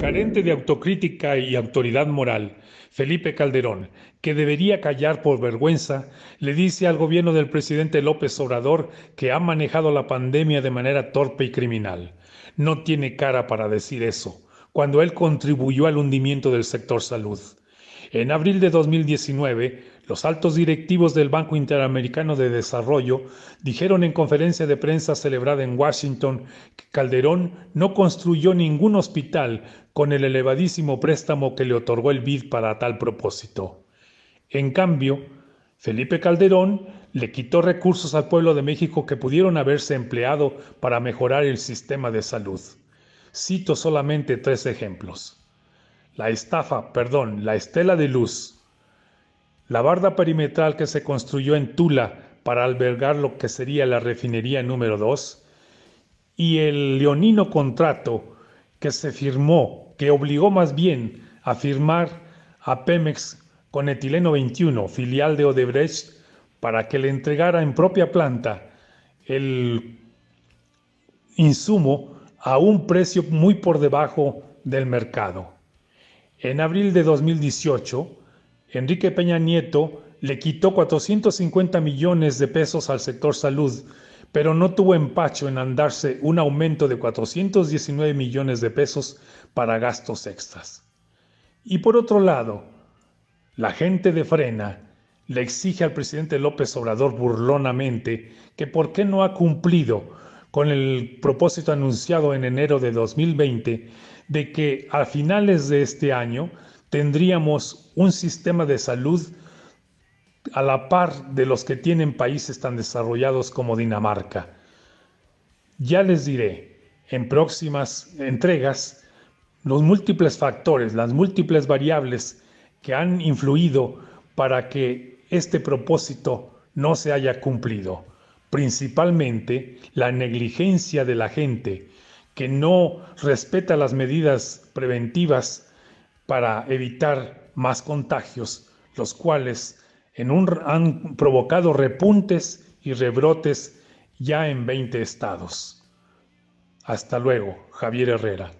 Carente de autocrítica y autoridad moral, Felipe Calderón, que debería callar por vergüenza, le dice al gobierno del presidente López Obrador que ha manejado la pandemia de manera torpe y criminal. No tiene cara para decir eso, cuando él contribuyó al hundimiento del sector salud. En abril de 2019, los altos directivos del Banco Interamericano de Desarrollo dijeron en conferencia de prensa celebrada en Washington que Calderón no construyó ningún hospital con el elevadísimo préstamo que le otorgó el BID para tal propósito. En cambio, Felipe Calderón le quitó recursos al pueblo de México que pudieron haberse empleado para mejorar el sistema de salud. Cito solamente tres ejemplos. La estafa, perdón, la estela de luz la barda perimetral que se construyó en Tula para albergar lo que sería la refinería número 2 y el leonino contrato que se firmó, que obligó más bien a firmar a Pemex con Etileno 21, filial de Odebrecht, para que le entregara en propia planta el insumo a un precio muy por debajo del mercado. En abril de 2018, Enrique Peña Nieto le quitó 450 millones de pesos al sector salud, pero no tuvo empacho en andarse un aumento de 419 millones de pesos para gastos extras. Y por otro lado, la gente de Frena le exige al presidente López Obrador burlonamente que por qué no ha cumplido con el propósito anunciado en enero de 2020 de que a finales de este año tendríamos un sistema de salud a la par de los que tienen países tan desarrollados como Dinamarca. Ya les diré en próximas entregas los múltiples factores, las múltiples variables que han influido para que este propósito no se haya cumplido. Principalmente la negligencia de la gente que no respeta las medidas preventivas para evitar más contagios, los cuales en han provocado repuntes y rebrotes ya en 20 estados. Hasta luego, Javier Herrera.